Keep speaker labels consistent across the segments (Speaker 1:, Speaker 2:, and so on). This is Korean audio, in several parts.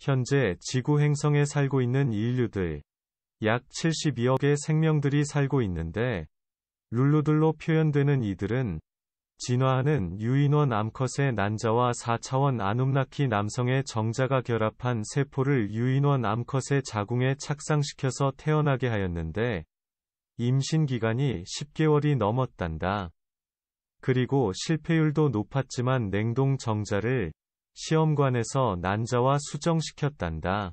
Speaker 1: 현재 지구 행성에 살고 있는 인류들 약 72억의 생명들이 살고 있는데 룰루들로 표현되는 이들은 진화하는 유인원 암컷의 난자와 4차원 아눔나키 남성의 정자가 결합한 세포를 유인원 암컷의 자궁에 착상시켜서 태어나게 하였는데 임신 기간이 10개월이 넘었단다. 그리고 실패율도 높았지만 냉동 정자를 시험관에서 난자와 수정시켰단다.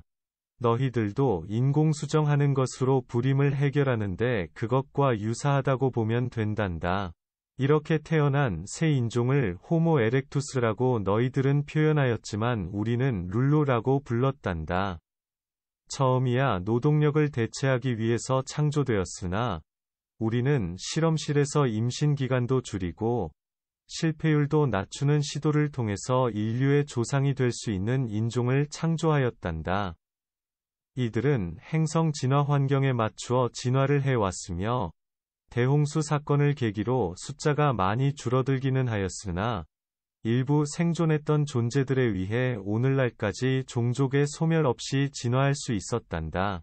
Speaker 1: 너희들도 인공수정하는 것으로 불임을 해결하는데 그것과 유사하다고 보면 된단다. 이렇게 태어난 새 인종을 호모 에렉투스라고 너희들은 표현하였지만 우리는 룰루라고 불렀단다. 처음이야 노동력을 대체하기 위해서 창조되었으나 우리는 실험실에서 임신 기간도 줄이고 실패율도 낮추는 시도를 통해서 인류의 조상이 될 수 있는 인종을 창조하였단다. 이들은 행성 진화 환경에 맞추어 진화를 해왔으며 대홍수 사건을 계기로 숫자가 많이 줄어들기는 하였으나 일부 생존했던 존재들에 의해 오늘날까지 종족의 소멸 없이 진화할 수 있었단다.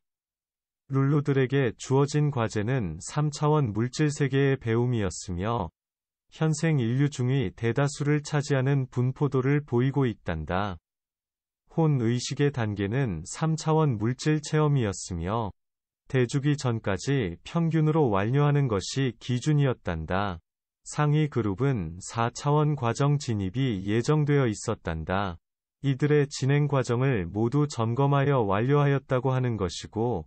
Speaker 1: 룰루들에게 주어진 과제는 3차원 물질 세계의 배움이었으며 현생 인류 중의 대다수를 차지하는 분포도를 보이고 있단다. 혼 의식의 단계는 3차원 물질 체험이었으며 대주기 전까지 평균으로 완료하는 것이 기준이었단다. 상위 그룹은 4차원 과정 진입이 예정되어 있었단다. 이들의 진행 과정을 모두 점검하여 완료하였다고 하는 것이고,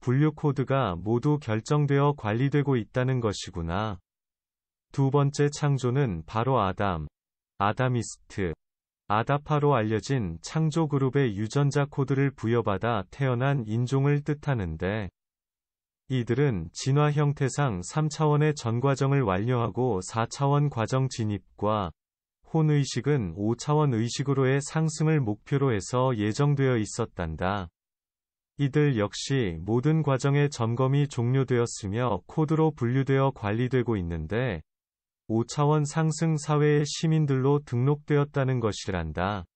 Speaker 1: 분류 코드가 모두 결정되어 관리되고 있다는 것이구나. 두 번째 창조는 바로 아담, 아다미스트, 아다파로 알려진 창조 그룹의 유전자 코드를 부여받아 태어난 인종을 뜻하는데, 이들은 진화 형태상 3차원의 전 과정을 완료하고 4차원 과정 진입과 혼의식은 5차원 의식으로의 상승을 목표로 해서 예정되어 있었단다. 이들 역시 모든 과정의 점검이 종료되었으며 코드로 분류되어 관리되고 있는데 5차원 상승 사회의 시민들로 등록되었다는 것이란다.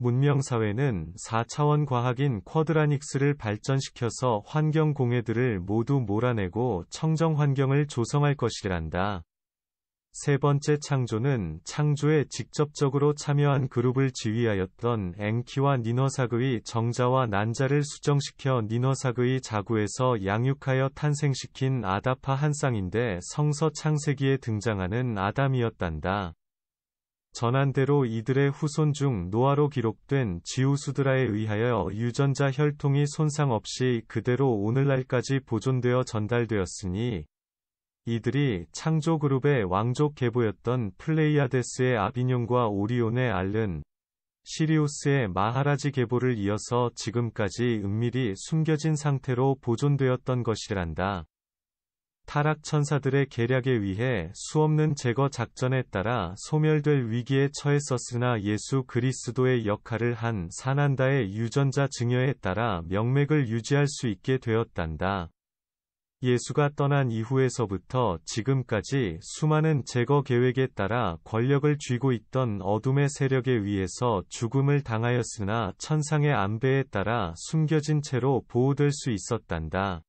Speaker 1: 문명사회는 4차원 과학인 쿼드라닉스를 발전시켜서 환경 공해들을 모두 몰아내고 청정 환경을 조성할 것이란다. 세 번째 창조는 창조에 직접적으로 참여한 그룹을 지휘하였던 엥키와 니너사그의 정자와 난자를 수정시켜 니너사그의 자구에서 양육하여 탄생시킨 아다파 한 쌍인데 성서 창세기에 등장하는 아담이었단다. 전한대로 이들의 후손 중 노아로 기록된 지우수드라에 의하여 유전자 혈통이 손상 없이 그대로 오늘날까지 보존되어 전달되었으니 이들이 창조그룹의 왕족 계보였던 플레이아데스의 아비뇽과 오리온의 알른, 시리우스의 마하라지 계보를 이어서 지금까지 은밀히 숨겨진 상태로 보존되었던 것이란다. 타락 천사들의 계략에 의해 수없는 제거 작전에 따라 소멸될 위기에 처했었으나 예수 그리스도의 역할을 한 사난다의 유전자 증여에 따라 명맥을 유지할 수 있게 되었단다. 예수가 떠난 이후에서부터 지금까지 수많은 제거 계획에 따라 권력을 쥐고 있던 어둠의 세력에 의해서 죽음을 당하였으나 천상의 안배에 따라 숨겨진 채로 보호될 수 있었단다.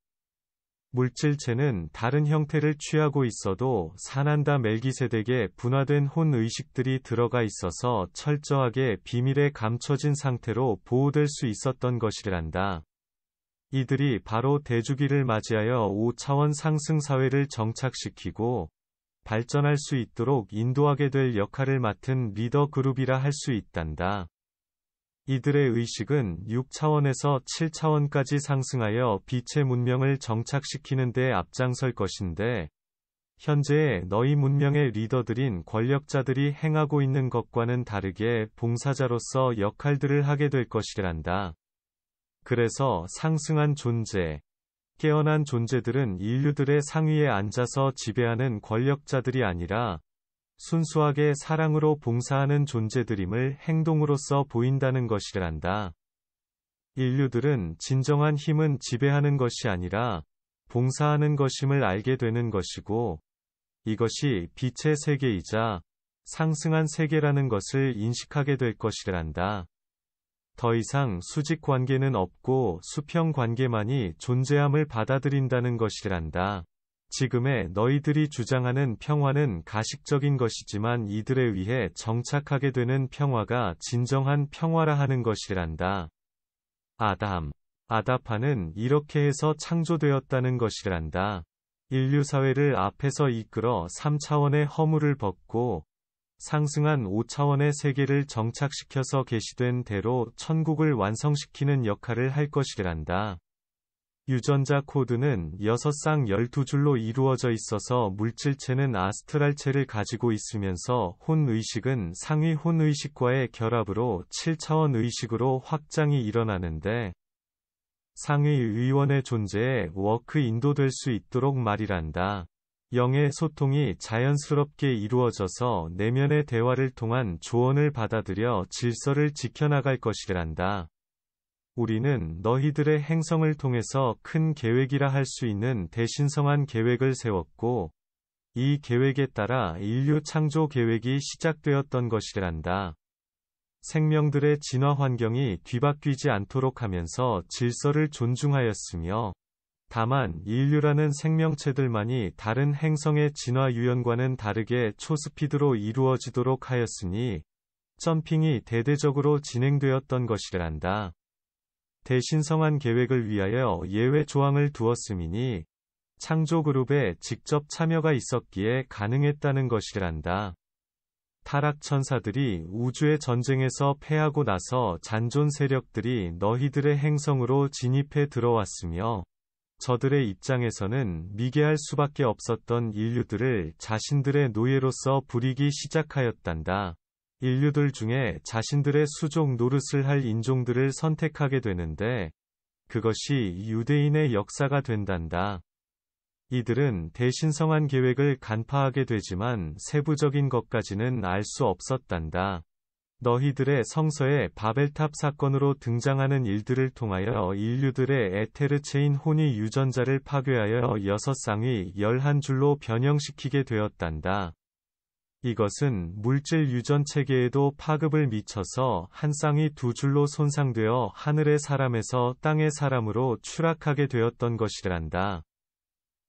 Speaker 1: 물질체는 다른 형태를 취하고 있어도 사난다 멜기세덱에 분화된 혼 의식들이 들어가 있어서 철저하게 비밀에 감춰진 상태로 보호될 수 있었던 것이란다. 이들이 바로 대주기를 맞이하여 5차원 상승 사회를 정착시키고 발전할 수 있도록 인도하게 될 역할을 맡은 리더 그룹이라 할 수 있단다. 이들의 의식은 6차원에서 7차원까지 상승하여 빛의 문명을 정착시키는 데 앞장설 것인데, 현재의 너희 문명의 리더들인 권력자들이 행하고 있는 것과는 다르게 봉사자로서 역할들을 하게 될 것이란다. 그래서 상승한 존재, 깨어난 존재들은 인류들의 상위에 앉아서 지배하는 권력자들이 아니라 순수하게 사랑으로 봉사하는 존재들임을 행동으로써 보인다는 것이란다. 인류들은 진정한 힘은 지배하는 것이 아니라 봉사하는 것임을 알게 되는 것이고 이것이 빛의 세계이자 상승한 세계라는 것을 인식하게 될 것이란다. 더 이상 수직 관계는 없고 수평 관계만이 존재함을 받아들인다는 것이란다. 지금의 너희들이 주장하는 평화는 가식적인 것이지만 이들에 의해 정착하게 되는 평화가 진정한 평화라 하는 것이란다. 아담. 아다파는 이렇게 해서 창조되었다는 것이란다. 인류 사회를 앞에서 이끌어 3차원의 허물을 벗고 상승한 5차원의 세계를 정착시켜서 개시된 대로 천국을 완성시키는 역할을 할 것이란다. 유전자 코드는 6쌍 12줄로 이루어져 있어서 물질체는 아스트랄체를 가지고 있으면서 혼의식은 상위 혼의식과의 결합으로 7차원 의식으로 확장이 일어나는데 상위 의원의 존재에 워크 인도될 수 있도록 말이란다. 영의 소통이 자연스럽게 이루어져서 내면의 대화를 통한 조언을 받아들여 질서를 지켜나갈 것이란다. 우리는 너희들의 행성을 통해서 큰 계획이라 할 수 있는 대신성한 계획을 세웠고, 이 계획에 따라 인류 창조 계획이 시작되었던 것이란다. 생명들의 진화 환경이 뒤바뀌지 않도록 하면서 질서를 존중하였으며, 다만 인류라는 생명체들만이 다른 행성의 진화 유연과는 다르게 초스피드로 이루어지도록 하였으니 점핑이 대대적으로 진행되었던 것이란다. 대신성한 계획을 위하여 예외 조항을 두었음이니 창조그룹에 직접 참여가 있었기에 가능했다는 것이란다. 타락 천사들이 우주의 전쟁에서 패하고 나서 잔존 세력들이 너희들의 행성으로 진입해 들어왔으며 저들의 입장에서는 미개할 수밖에 없었던 인류들을 자신들의 노예로서 부리기 시작하였단다. 인류들 중에 자신들의 수족 노릇을 할 인종들을 선택하게 되는데 그것이 유대인의 역사가 된단다. 이들은 대신성한 계획을 간파하게 되지만 세부적인 것까지는 알 수 없었단다. 너희들의 성서에 바벨탑 사건으로 등장하는 일들을 통하여 인류들의 에테르체인 혼이 유전자를 파괴하여 여섯 쌍이 열한 줄로 변형시키게 되었단다. 이것은 물질 유전 체계에도 파급을 미쳐서 한 쌍이 두 줄로 손상되어 하늘의 사람에서 땅의 사람으로 추락하게 되었던 것이란다.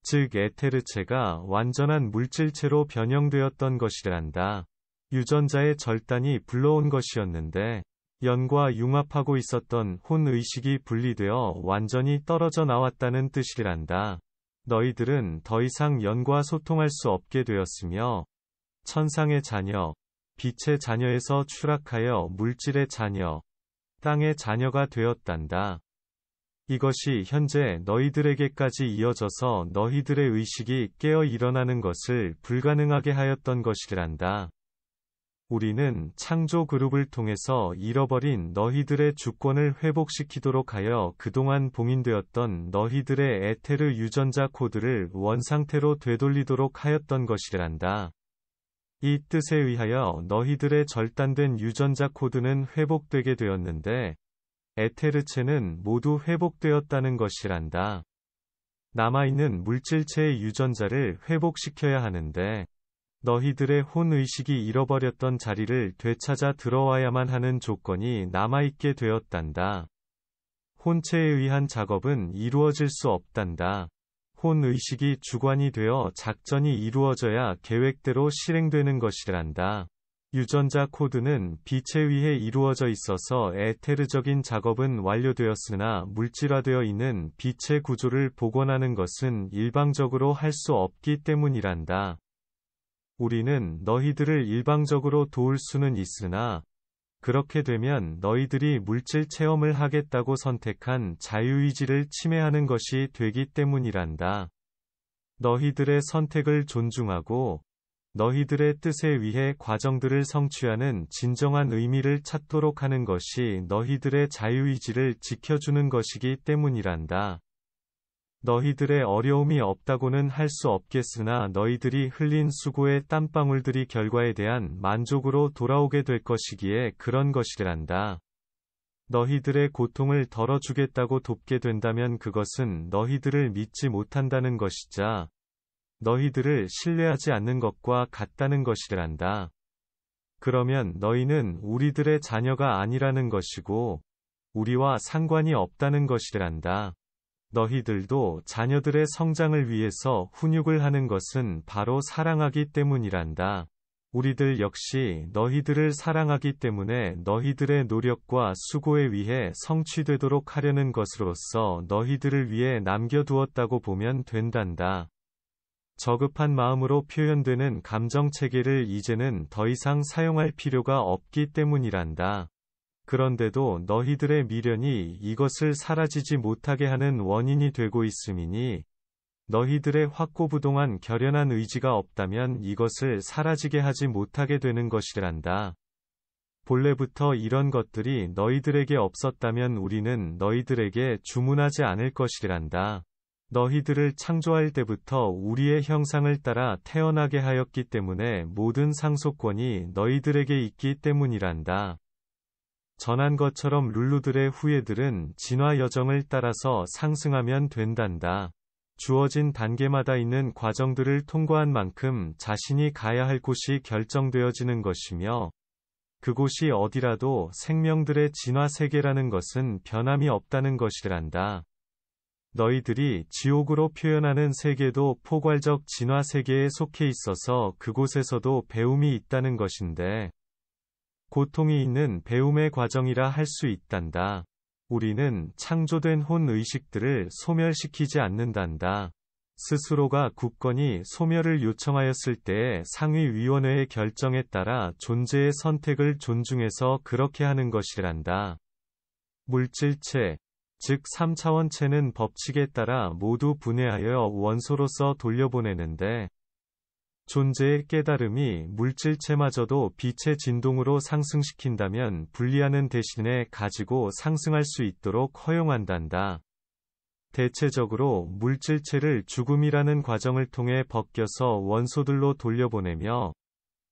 Speaker 1: 즉 에테르체가 완전한 물질체로 변형되었던 것이란다. 유전자의 절단이 불러온 것이었는데 연과 융합하고 있었던 혼의식이 분리되어 완전히 떨어져 나왔다는 뜻이란다. 너희들은 더 이상 연과 소통할 수 없게 되었으며 천상의 자녀, 빛의 자녀에서 추락하여 물질의 자녀, 땅의 자녀가 되었단다. 이것이 현재 너희들에게까지 이어져서 너희들의 의식이 깨어 일어나는 것을 불가능하게 하였던 것이란다. 우리는 창조 그룹을 통해서 잃어버린 너희들의 주권을 회복시키도록 하여 그동안 봉인되었던 너희들의 에테르 유전자 코드를 원상태로 되돌리도록 하였던 것이란다. 이 뜻에 의하여 너희들의 절단된 유전자 코드는 회복되게 되었는데 에테르체는 모두 회복되었다는 것이란다. 남아있는 물질체의 유전자를 회복시켜야 하는데 너희들의 혼의식이 잃어버렸던 자리를 되찾아 들어와야만 하는 조건이 남아있게 되었단다. 혼체에 의한 작업은 이루어질 수 없단다. 혼의식이 주관이 되어 작전이 이루어져야 계획대로 실행되는 것이란다. 유전자 코드는 빛에 의해 이루어져 있어서 에테르적인 작업은 완료되었으나 물질화되어 있는 빛의 구조를 복원하는 것은 일방적으로 할 수 없기 때문이란다. 우리는 너희들을 일방적으로 도울 수는 있으나 그렇게 되면 너희들이 물질 체험을 하겠다고 선택한 자유의지를 침해하는 것이 되기 때문이란다. 너희들의 선택을 존중하고 너희들의 뜻에 의해 과정들을 성취하는 진정한 의미를 찾도록 하는 것이 너희들의 자유의지를 지켜주는 것이기 때문이란다. 너희들의 어려움이 없다고는 할 수 없겠으나 너희들이 흘린 수고의 땀방울들이 결과에 대한 만족으로 돌아오게 될 것이기에 그런 것이란다. 너희들의 고통을 덜어주겠다고 돕게 된다면 그것은 너희들을 믿지 못한다는 것이자 너희들을 신뢰하지 않는 것과 같다는 것이란다. 그러면 너희는 우리들의 자녀가 아니라는 것이고 우리와 상관이 없다는 것이란다. 너희들도 자녀들의 성장을 위해서 훈육을 하는 것은 바로 사랑하기 때문이란다. 우리들 역시 너희들을 사랑하기 때문에 너희들의 노력과 수고에 위해 성취되도록 하려는 것으로서 너희들을 위해 남겨두었다고 보면 된단다. 저급한 마음으로 표현되는 감정 체계를 이제는 더 이상 사용할 필요가 없기 때문이란다. 그런데도 너희들의 미련이 이것을 사라지지 못하게 하는 원인이 되고 있음이니 너희들의 확고부동한 결연한 의지가 없다면 이것을 사라지게 하지 못하게 되는 것이란다. 본래부터 이런 것들이 너희들에게 없었다면 우리는 너희들에게 주문하지 않을 것이란다. 너희들을 창조할 때부터 우리의 형상을 따라 태어나게 하였기 때문에 모든 상속권이 너희들에게 있기 때문이란다. 전한 것처럼 룰루들의 후예들은 진화 여정을 따라서 상승하면 된단다. 주어진 단계마다 있는 과정들을 통과한 만큼 자신이 가야 할 곳이 결정되어지는 것이며 그곳이 어디라도 생명들의 진화 세계라는 것은 변함이 없다는 것이란다. 너희들이 지옥으로 표현하는 세계도 포괄적 진화 세계에 속해 있어서 그곳에서도 배움이 있다는 것인데 고통이 있는 배움의 과정이라 할 수 있단다. 우리는 창조된 혼 의식들을 소멸시키지 않는단다. 스스로가 굳건히 소멸을 요청하였을 때 상위위원회의 결정에 따라 존재의 선택을 존중해서 그렇게 하는 것이란다. 물질체, 즉 3차원체는 법칙에 따라 모두 분해하여 원소로서 돌려보내는데, 존재의 깨달음이 물질체마저도 빛의 진동으로 상승시킨다면 분리하는 대신에 가지고 상승할 수 있도록 허용한단다. 대체적으로 물질체를 죽음이라는 과정을 통해 벗겨서 원소들로 돌려보내며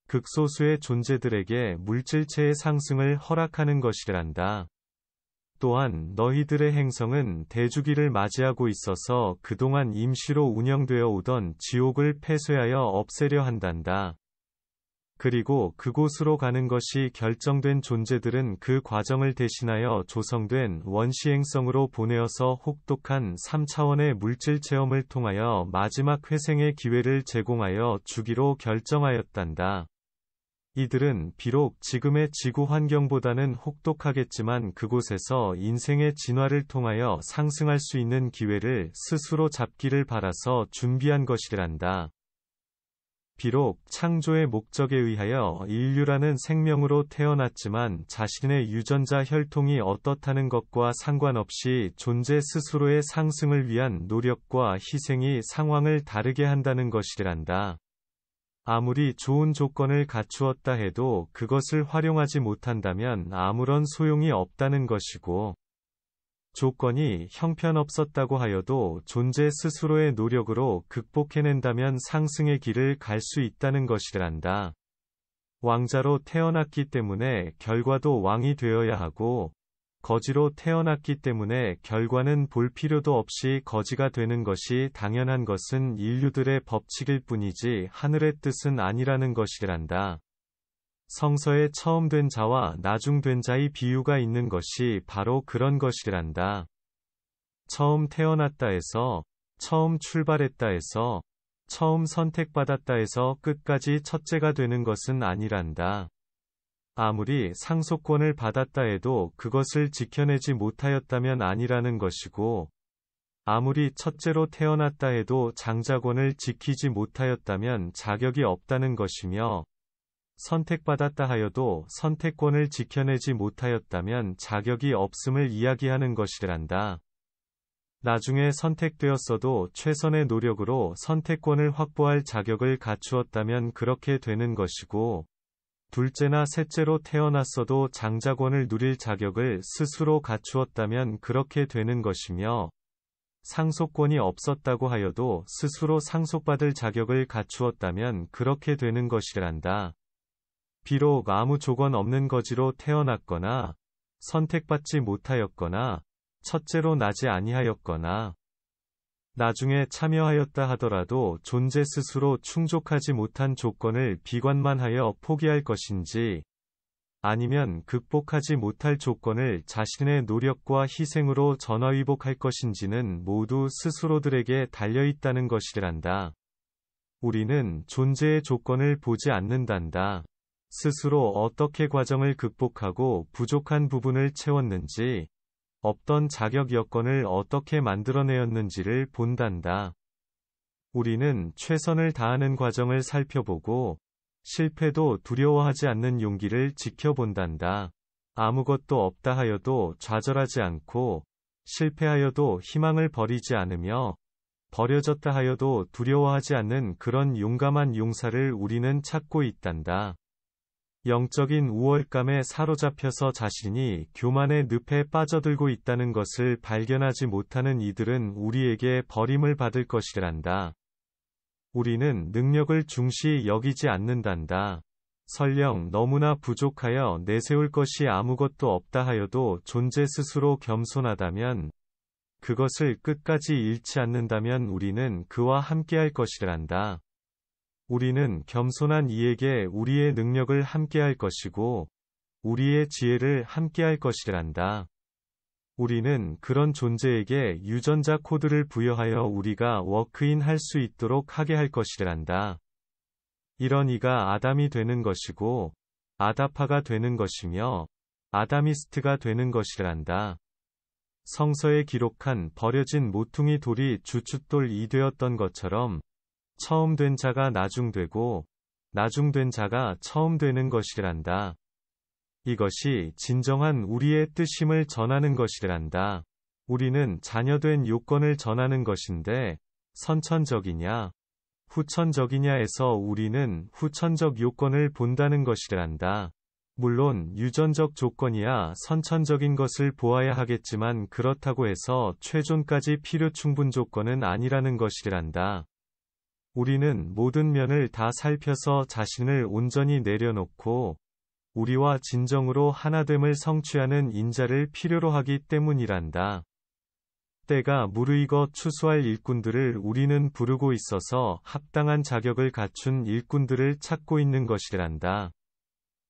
Speaker 1: 극소수의 존재들에게 물질체의 상승을 허락하는 것이란다. 또한 너희들의 행성은 대주기를 맞이하고 있어서 그동안 임시로 운영되어 오던 지옥을 폐쇄하여 없애려 한단다. 그리고 그곳으로 가는 것이 결정된 존재들은 그 과정을 대신하여 조성된 원시행성으로 보내어서 혹독한 3차원의 물질 체험을 통하여 마지막 회생의 기회를 제공하여 주기로 결정하였단다. 이들은 비록 지금의 지구 환경보다는 혹독하겠지만 그곳에서 인생의 진화를 통하여 상승할 수 있는 기회를 스스로 잡기를 바라서 준비한 것이란다. 비록 창조의 목적에 의하여 인류라는 생명으로 태어났지만 자신의 유전자 혈통이 어떻다는 것과 상관없이 존재 스스로의 상승을 위한 노력과 희생이 상황을 다르게 한다는 것이란다. 아무리 좋은 조건을 갖추었다 해도 그것을 활용하지 못한다면 아무런 소용이 없다는 것이고, 조건이 형편없었다고 하여도 존재 스스로의 노력으로 극복해낸다면 상승의 길을 갈 수 있다는 것이란다. 왕자로 태어났기 때문에 결과도 왕이 되어야 하고, 거지로 태어났기 때문에 결과는 볼 필요도 없이 거지가 되는 것이 당연한 것은 인류들의 법칙일 뿐이지 하늘의 뜻은 아니라는 것이란다. 성서에 처음 된 자와 나중 된 자의 비유가 있는 것이 바로 그런 것이란다. 처음 태어났다에서, 처음 출발했다에서, 처음 선택받았다에서 끝까지 첫째가 되는 것은 아니란다. 아무리 상속권을 받았다 해도 그것을 지켜내지 못하였다면 아니라는 것이고, 아무리 첫째로 태어났다 해도 장자권을 지키지 못하였다면 자격이 없다는 것이며, 선택받았다 하여도 선택권을 지켜내지 못하였다면 자격이 없음을 이야기하는 것이란다. 나중에 선택되었어도 최선의 노력으로 선택권을 확보할 자격을 갖추었다면 그렇게 되는 것이고, 둘째나 셋째로 태어났어도 장자권을 누릴 자격을 스스로 갖추었다면 그렇게 되는 것이며 상속권이 없었다고 하여도 스스로 상속받을 자격을 갖추었다면 그렇게 되는 것이란다. 비록 아무 조건 없는 거지로 태어났거나 선택받지 못하였거나 첫째로 나지 아니하였거나 나중에 참여하였다 하더라도 존재 스스로 충족하지 못한 조건을 비관만 하여 포기할 것인지, 아니면 극복하지 못할 조건을 자신의 노력과 희생으로 전화위복할 것인지는 모두 스스로들에게 달려있다는 것이란다. 우리는 존재의 조건을 보지 않는단다. 스스로 어떻게 과정을 극복하고 부족한 부분을 채웠는지, 없던 자격 여건을 어떻게 만들어내었는지를 본단다. 우리는 최선을 다하는 과정을 살펴보고 실패도 두려워하지 않는 용기를 지켜본단다. 아무것도 없다 하여도 좌절하지 않고 실패하여도 희망을 버리지 않으며 버려졌다 하여도 두려워하지 않는 그런 용감한 용사를 우리는 찾고 있단다. 영적인 우월감에 사로잡혀서 자신이 교만의 늪에 빠져들고 있다는 것을 발견하지 못하는 이들은 우리에게 버림을 받을 것이란다. 우리는 능력을 중시 여기지 않는단다. 설령 너무나 부족하여 내세울 것이 아무것도 없다 하여도 존재 스스로 겸손하다면 그것을 끝까지 잃지 않는다면 우리는 그와 함께할 것이란다. 우리는 겸손한 이에게 우리의 능력을 함께할 것이고 우리의 지혜를 함께할 것이란다. 우리는 그런 존재에게 유전자 코드를 부여하여 우리가 워크인 할 수 있도록 하게 할 것이란다. 이런 이가 아담이 되는 것이고 아다파가 되는 것이며 아다미스트가 되는 것이란다. 성서에 기록한 버려진 모퉁이 돌이 주춧돌이 되었던 것처럼 처음 된 자가 나중되고 나중된 자가 처음 되는 것이란다. 이것이 진정한 우리의 뜻임을 전하는 것이란다. 우리는 자녀된 요건을 전하는 것인데 선천적이냐 후천적이냐에서 우리는 후천적 요건을 본다는 것이란다. 물론 유전적 조건이야 선천적인 것을 보아야 하겠지만 그렇다고 해서 최존까지 필요 충분 조건은 아니라는 것이란다. 우리는 모든 면을 다 살펴서 자신을 온전히 내려놓고 우리와 진정으로 하나됨을 성취하는 인자를 필요로 하기 때문이란다. 때가 무르익어 추수할 일꾼들을 우리는 부르고 있어서 합당한 자격을 갖춘 일꾼들을 찾고 있는 것이란다.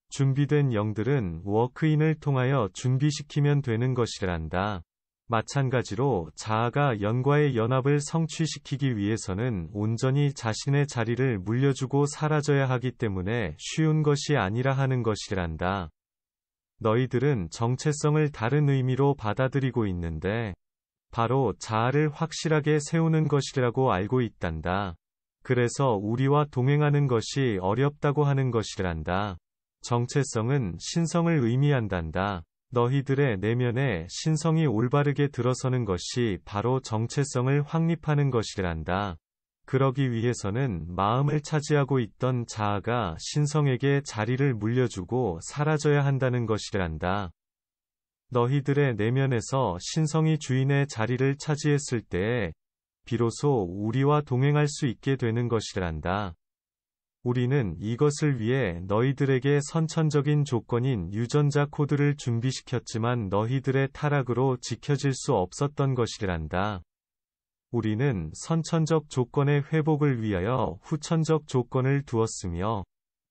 Speaker 1: 준비된 영들은 워크인을 통하여 준비시키면 되는 것이란다. 마찬가지로 자아가 연과의 연합을 성취시키기 위해서는 온전히 자신의 자리를 물려주고 사라져야 하기 때문에 쉬운 것이 아니라 하는 것이란다. 너희들은 정체성을 다른 의미로 받아들이고 있는데 바로 자아를 확실하게 세우는 것이라고 알고 있단다. 그래서 우리와 동행하는 것이 어렵다고 하는 것이란다. 정체성은 신성을 의미한단다. 너희들의 내면에 신성이 올바르게 들어서는 것이 바로 정체성을 확립하는 것이란다. 그러기 위해서는 마음을 차지하고 있던 자아가 신성에게 자리를 물려주고 사라져야 한다는 것이란다. 너희들의 내면에서 신성이 주인의 자리를 차지했을 때에 비로소 우리와 동행할 수 있게 되는 것이란다. 우리는 이것을 위해 너희들에게 선천적인 조건인 유전자 코드를 준비시켰지만 너희들의 타락으로 지켜질 수 없었던 것이란다. 우리는 선천적 조건의 회복을 위하여 후천적 조건을 두었으며,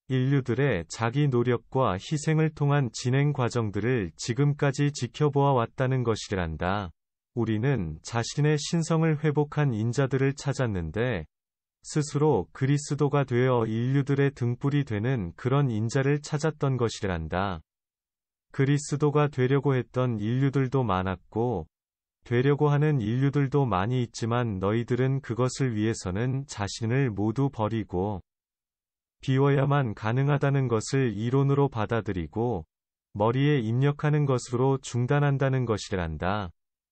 Speaker 1: 인류들의 자기 노력과 희생을 통한 진행 과정들을 지금까지 지켜보아 왔다는 것이란다. 우리는 자신의 신성을 회복한 인자들을 찾았는데, 스스로 그리스도가 되어 인류들의 등불이 되는 그런 인자를 찾았던 것이란다. 그리스도가 되려고 했던 인류들도 많았고, 되려고 하는 인류들도 많이 있지만 너희들은 그것을 위해서는 자신을 모두 버리고, 비워야만 가능하다는 것을 이론으로 받아들이고, 머리에 입력하는 것으로 중단한다는 것이란다.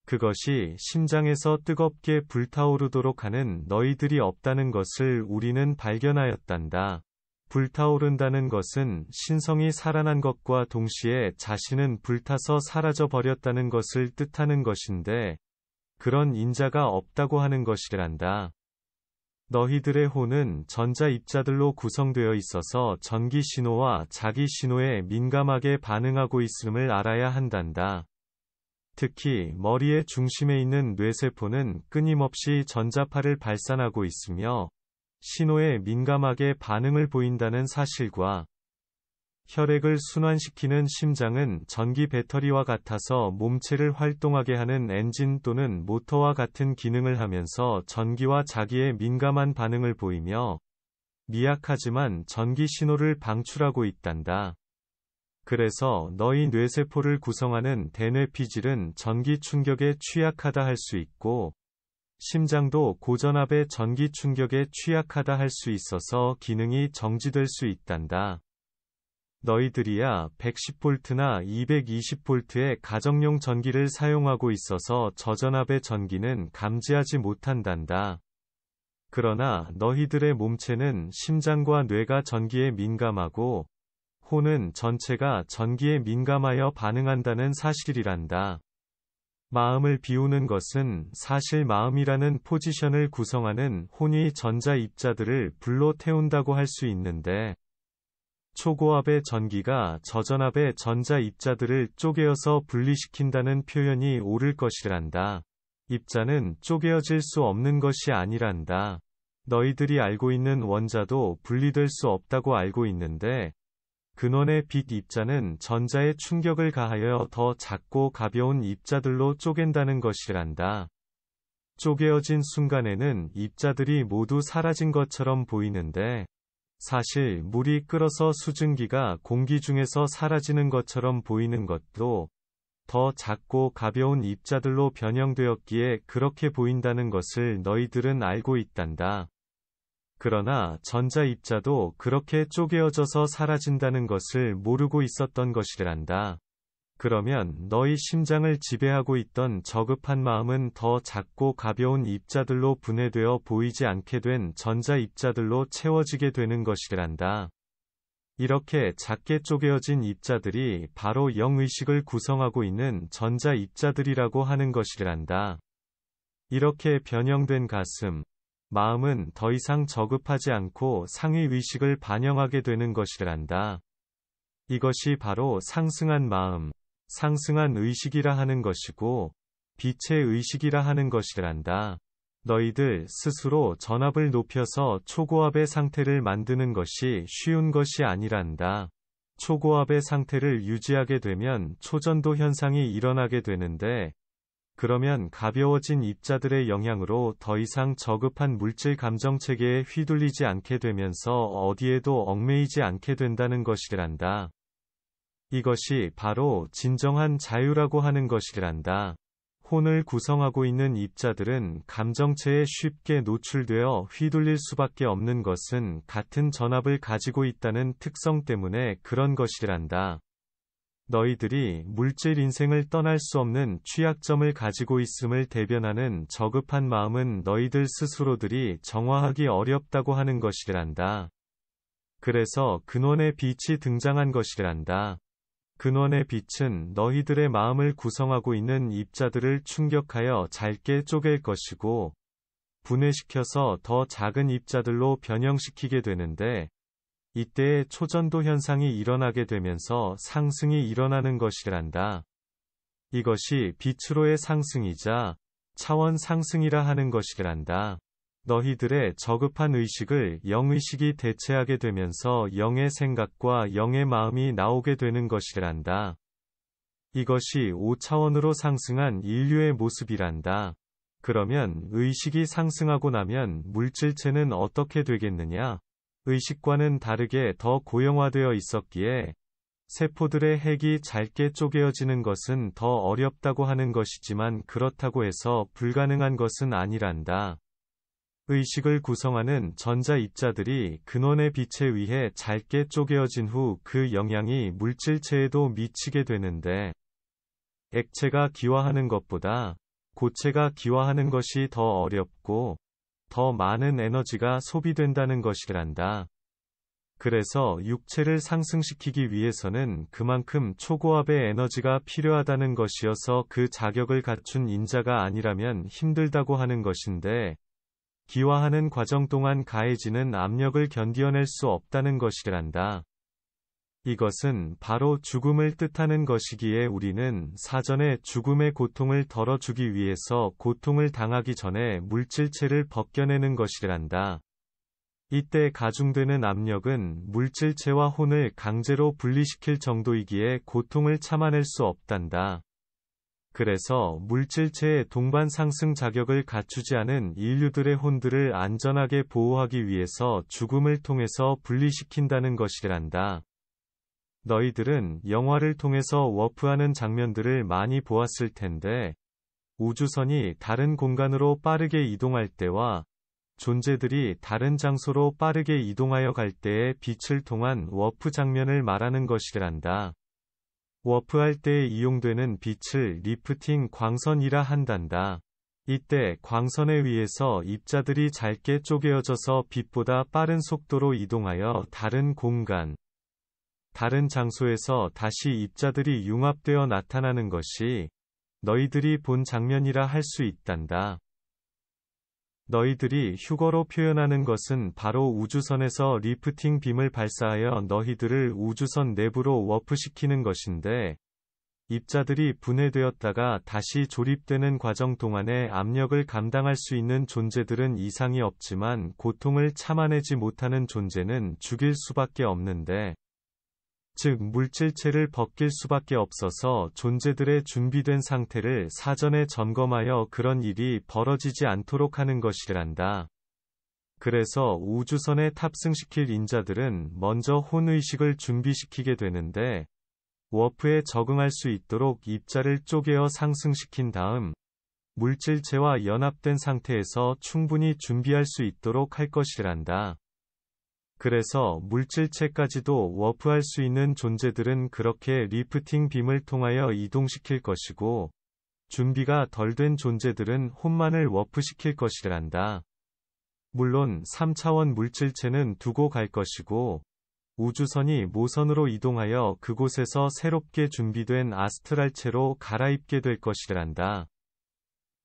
Speaker 1: 그것이 심장에서 뜨겁게 불타오르도록 하는 너희들이 없다는 것을 우리는 발견하였단다. 불타오른다는 것은 신성이 살아난 것과 동시에 자신은 불타서 사라져 버렸다는 것을 뜻하는 것인데, 그런 인자가 없다고 하는 것이란다. 너희들의 혼은 전자 입자들로 구성되어 있어서 전기 신호와 자기 신호에 민감하게 반응하고 있음을 알아야 한단다. 특히 머리의 중심에 있는 뇌세포는 끊임없이 전자파를 발산하고 있으며 신호에 민감하게 반응을 보인다는 사실과 혈액을 순환시키는 심장은 전기 배터리와 같아서 몸체를 활동하게 하는 엔진 또는 모터와 같은 기능을 하면서 전기와 자기의 민감한 반응을 보이며 미약하지만 전기 신호를 방출하고 있단다. 그래서 너희 뇌세포를 구성하는 대뇌피질은 전기 충격에 취약하다 할 수 있고, 심장도 고전압의 전기 충격에 취약하다 할 수 있어서 기능이 정지될 수 있단다. 너희들이야 1 1 0볼트나2 2 0볼트의 가정용 전기를 사용하고 있어서 저전압의 전기는 감지하지 못한단다. 그러나 너희들의 몸체는 심장과 뇌가 전기에 민감하고 혼은 전체가 전기에 민감하여 반응한다는 사실이란다. 마음을 비우는 것은 사실 마음이라는 포지션을 구성하는 혼이 전자 입자들을 불로 태운다고 할 수 있는데, 초고압의 전기가 저전압의 전자 입자들을 쪼개어서 분리시킨다는 표현이 옳을 것이란다. 입자는 쪼개어질 수 없는 것이 아니란다. 너희들이 알고 있는 원자도 분리될 수 없다고 알고 있는데, 근원의 빛 입자는 전자의 충격을 가하여 더 작고 가벼운 입자들로 쪼갠다는 것이란다. 쪼개어진 순간에는 입자들이 모두 사라진 것처럼 보이는데 사실 물이 끓어서 수증기가 공기 중에서 사라지는 것처럼 보이는 것도 더 작고 가벼운 입자들로 변형되었기에 그렇게 보인다는 것을 너희들은 알고 있단다. 그러나 전자입자도 그렇게 쪼개어져서 사라진다는 것을 모르고 있었던 것이란다. 그러면 너희 심장을 지배하고 있던 저급한 마음은 더 작고 가벼운 입자들로 분해되어 보이지 않게 된 전자입자들로 채워지게 되는 것이란다. 이렇게 작게 쪼개어진 입자들이 바로 영의식을 구성하고 있는 전자입자들이라고 하는 것이란다. 이렇게 변형된 가슴, 마음은 더 이상 저급하지 않고 상위 의식을 반영하게 되는 것이란다. 이것이 바로 상승한 마음, 상승한 의식이라 하는 것이고, 빛의 의식이라 하는 것이란다. 너희들 스스로 전압을 높여서 초고압의 상태를 만드는 것이 쉬운 것이 아니란다. 초고압의 상태를 유지하게 되면 초전도 현상이 일어나게 되는데, 그러면 가벼워진 입자들의 영향으로 더 이상 저급한 물질 감정 체계에 휘둘리지 않게 되면서 어디에도 얽매이지 않게 된다는 것이란다. 이것이 바로 진정한 자유라고 하는 것이란다. 혼을 구성하고 있는 입자들은 감정체에 쉽게 노출되어 휘둘릴 수밖에 없는 것은 같은 전압을 가지고 있다는 특성 때문에 그런 것이란다. 너희들이 물질 인생을 떠날 수 없는 취약점을 가지고 있음을 대변하는 저급한 마음은 너희들 스스로들이 정화하기 어렵다고 하는 것이란다. 그래서 근원의 빛이 등장한 것이란다. 근원의 빛은 너희들의 마음을 구성하고 있는 입자들을 충격하여 잘게 쪼갤 것이고, 분해시켜서 더 작은 입자들로 변형시키게 되는데, 이때 초전도 현상이 일어나게 되면서 상승이 일어나는 것이란다. 이것이 빛으로의 상승이자 차원 상승이라 하는 것이란다. 너희들의 저급한 의식을 영의식이 대체하게 되면서 영의 생각과 영의 마음이 나오게 되는 것이란다. 이것이 5차원으로 상승한 인류의 모습이란다. 그러면 의식이 상승하고 나면 물질체는 어떻게 되겠느냐? 의식과는 다르게 더 고형화되어 있었기에 세포들의 핵이 짧게 쪼개어지는 것은 더 어렵다고 하는 것이지만 그렇다고 해서 불가능한 것은 아니란다. 의식을 구성하는 전자 입자들이 근원의 빛에 의해 짧게 쪼개어진 후 그 영향이 물질체에도 미치게 되는데 액체가 기화하는 것보다 고체가 기화하는 것이 더 어렵고 더 많은 에너지가 소비된다는 것이란다. 그래서 육체를 상승시키기 위해서는 그만큼 초고압의 에너지가 필요하다는 것이어서 그 자격을 갖춘 인자가 아니라면 힘들다고 하는 것인데, 기화하는 과정 동안 가해지는 압력을 견디어낼 수 없다는 것이란다. 이것은 바로 죽음을 뜻하는 것이기에 우리는 사전에 죽음의 고통을 덜어주기 위해서 고통을 당하기 전에 물질체를 벗겨내는 것이란다. 이때 가중되는 압력은 물질체와 혼을 강제로 분리시킬 정도이기에 고통을 참아낼 수 없단다. 그래서 물질체의 동반 상승 자격을 갖추지 않은 인류들의 혼들을 안전하게 보호하기 위해서 죽음을 통해서 분리시킨다는 것이란다. 너희들은 영화를 통해서 워프하는 장면들을 많이 보았을 텐데, 우주선이 다른 공간으로 빠르게 이동할 때와 존재들이 다른 장소로 빠르게 이동하여 갈 때의 빛을 통한 워프 장면을 말하는 것이란다. 워프할 때 이용되는 빛을 리프팅 광선이라 한단다. 이때 광선에 의해서 입자들이 짧게 쪼개어져서 빛보다 빠른 속도로 이동하여 다른 공간, 다른 장소에서 다시 입자들이 융합되어 나타나는 것이 너희들이 본 장면이라 할 수 있단다. 너희들이 휴거로 표현하는 것은 바로 우주선에서 리프팅 빔을 발사하여 너희들을 우주선 내부로 워프시키는 것인데, 입자들이 분해되었다가 다시 조립되는 과정 동안에 압력을 감당할 수 있는 존재들은 이상이 없지만 고통을 참아내지 못하는 존재는 죽일 수밖에 없는데, 즉 물질체를 벗길 수밖에 없어서 존재들의 준비된 상태를 사전에 점검하여 그런 일이 벌어지지 않도록 하는 것이란다. 그래서 우주선에 탑승시킬 인자들은 먼저 혼의식을 준비시키게 되는데 워프에 적응할 수 있도록 입자를 쪼개어 상승시킨 다음 물질체와 연합된 상태에서 충분히 준비할 수 있도록 할 것이란다. 그래서 물질체까지도 워프할 수 있는 존재들은 그렇게 리프팅 빔을 통하여 이동시킬 것이고, 준비가 덜 된 존재들은 혼만을 워프시킬 것이란다. 물론 3차원 물질체는 두고 갈 것이고, 우주선이 모선으로 이동하여 그곳에서 새롭게 준비된 아스트랄체로 갈아입게 될 것이란다.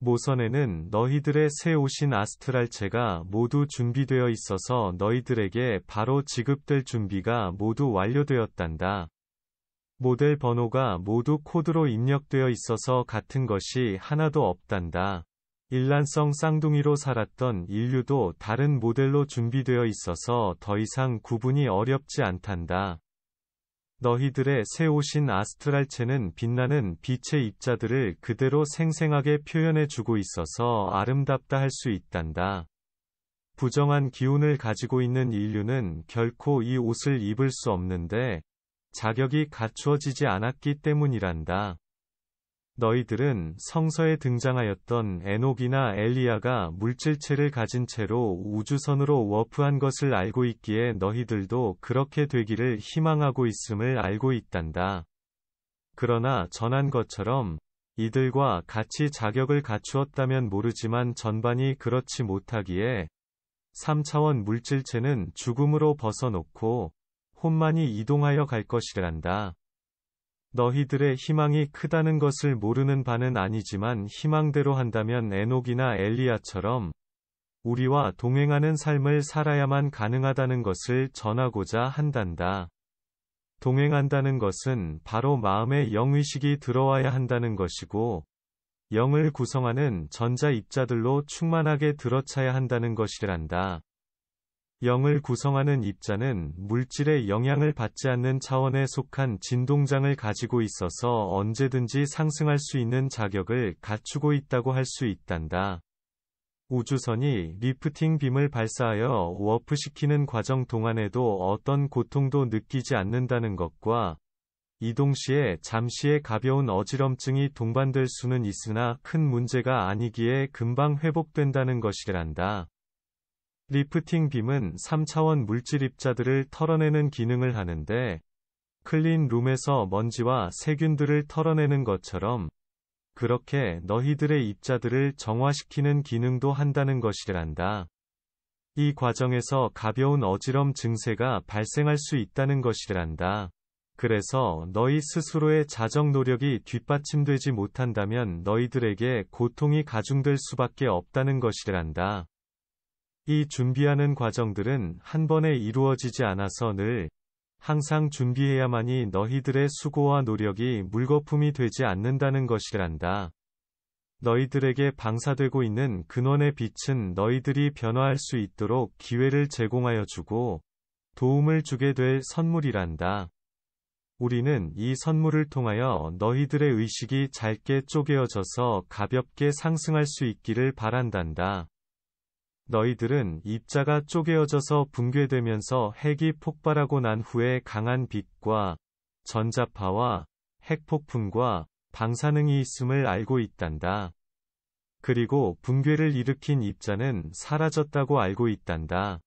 Speaker 1: 모선에는 너희들의 새 오신 아스트랄체가 모두 준비되어 있어서 너희들에게 바로 지급될 준비가 모두 완료되었단다. 모델 번호가 모두 코드로 입력되어 있어서 같은 것이 하나도 없단다. 일란성 쌍둥이로 살았던 인류도 다른 모델로 준비되어 있어서 더 이상 구분이 어렵지 않단다. 너희들의 새 오신 아스트랄체는 빛나는 빛의 입자들을 그대로 생생하게 표현해주고 있어서 아름답다 할 수 있단다. 부정한 기운을 가지고 있는 인류는 결코 이 옷을 입을 수 없는데 자격이 갖추어지지 않았기 때문이란다. 너희들은 성서에 등장하였던 에녹이나 엘리야가 물질체를 가진 채로 우주선으로 워프한 것을 알고 있기에 너희들도 그렇게 되기를 희망하고 있음을 알고 있단다. 그러나 전한 것처럼 이들과 같이 자격을 갖추었다면 모르지만 전반이 그렇지 못하기에 3차원 물질체는 죽음으로 벗어놓고 혼만이 이동하여 갈 것이란다. 너희들의 희망이 크다는 것을 모르는 바는 아니지만 희망대로 한다면 에녹이나 엘리야처럼 우리와 동행하는 삶을 살아야만 가능하다는 것을 전하고자 한단다. 동행한다는 것은 바로 마음의 영의식이 들어와야 한다는 것이고, 영을 구성하는 전자 입자들로 충만하게 들어차야 한다는 것이란다. 영을 구성하는 입자는 물질의 영향을 받지 않는 차원에 속한 진동장을 가지고 있어서 언제든지 상승할 수 있는 자격을 갖추고 있다고 할 수 있단다. 우주선이 리프팅 빔을 발사하여 워프시키는 과정 동안에도 어떤 고통도 느끼지 않는다는 것과 이동 시에 잠시의 가벼운 어지럼증이 동반될 수는 있으나 큰 문제가 아니기에 금방 회복된다는 것이란다. 리프팅 빔은 3차원 물질입자들을 털어내는 기능을 하는데 클린 룸에서 먼지와 세균들을 털어내는 것처럼 그렇게 너희들의 입자들을 정화시키는 기능도 한다는 것이란다. 이 과정에서 가벼운 어지럼 증세가 발생할 수 있다는 것이란다. 그래서 너희 스스로의 자정 노력이 뒷받침되지 못한다면 너희들에게 고통이 가중될 수밖에 없다는 것이란다. 이 준비하는 과정들은 한 번에 이루어지지 않아서 늘 항상 준비해야만이 너희들의 수고와 노력이 물거품이 되지 않는다는 것이란다. 너희들에게 방사되고 있는 근원의 빛은 너희들이 변화할 수 있도록 기회를 제공하여 주고 도움을 주게 될 선물이란다. 우리는 이 선물을 통하여 너희들의 의식이 짧게 쪼개어져서 가볍게 상승할 수 있기를 바란단다. 너희들은 입자가 쪼개어져서 붕괴되면서 핵이 폭발하고 난 후에 강한 빛과 전자파와 핵폭풍과 방사능이 있음을 알고 있단다. 그리고 붕괴를 일으킨 입자는 사라졌다고 알고 있단다.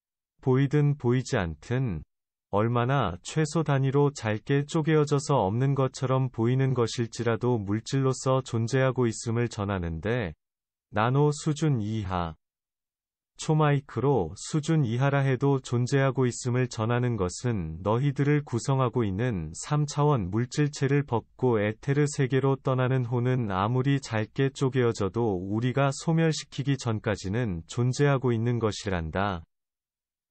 Speaker 1: 보이든 보이지 않든 얼마나 최소 단위로 짧게 쪼개어져서 없는 것처럼 보이는 것일지라도 물질로서 존재하고 있음을 전하는데 나노 수준 이하 초마이크로 수준 이하라 해도 존재하고 있음을 전하는 것은 너희들을 구성하고 있는 3차원 물질체를 벗고 에테르 세계로 떠나는 혼은 아무리 짧게 쪼개어져도 우리가 소멸시키기 전까지는 존재하고 있는 것이란다.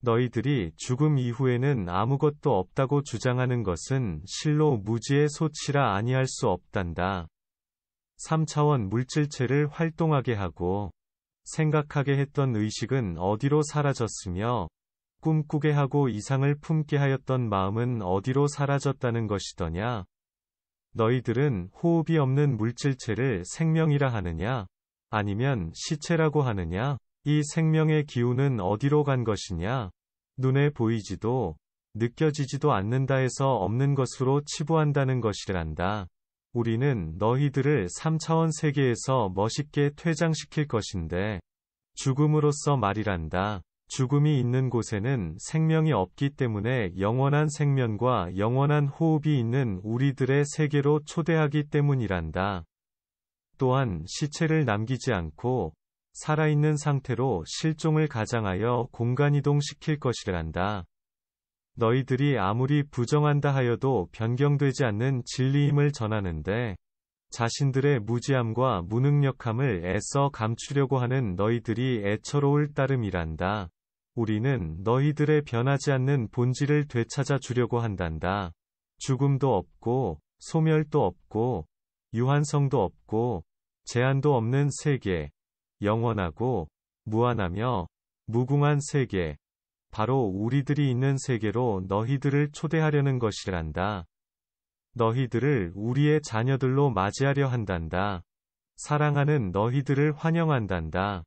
Speaker 1: 너희들이 죽음 이후에는 아무것도 없다고 주장하는 것은 실로 무지의 소치라 아니할 수 없단다. 3차원 물질체를 활동하게 하고 생각하게 했던 의식은 어디로 사라졌으며 꿈꾸게 하고 이상을 품게 하였던 마음은 어디로 사라졌다는 것이더냐? 너희들은 호흡이 없는 물질체를 생명이라 하느냐? 아니면 시체라고 하느냐? 이 생명의 기운은 어디로 간 것이냐? 눈에 보이지도 느껴지지도 않는다 해서 없는 것으로 치부한다는 것이란다. 우리는 너희들을 3차원 세계에서 멋있게 퇴장시킬 것인데 죽음으로써 말이란다. 죽음이 있는 곳에는 생명이 없기 때문에 영원한 생명과 영원한 호흡이 있는 우리들의 세계로 초대하기 때문이란다. 또한 시체를 남기지 않고 살아있는 상태로 실종을 가장하여 공간이동시킬 것이란다. 너희들이 아무리 부정한다 하여도 변경되지 않는 진리임을 전하는데 자신들의 무지함과 무능력함을 애써 감추려고 하는 너희들이 애처로울 따름이란다. 우리는 너희들의 변하지 않는 본질을 되찾아 주려고 한단다. 죽음도 없고 소멸도 없고 유한성도 없고 제한도 없는 세계, 영원하고 무한하며 무궁한 세계, 바로 우리들이 있는 세계로 너희들을 초대하려는 것이란다. 너희들을 우리의 자녀들로 맞이하려 한단다. 사랑하는 너희들을 환영한단다.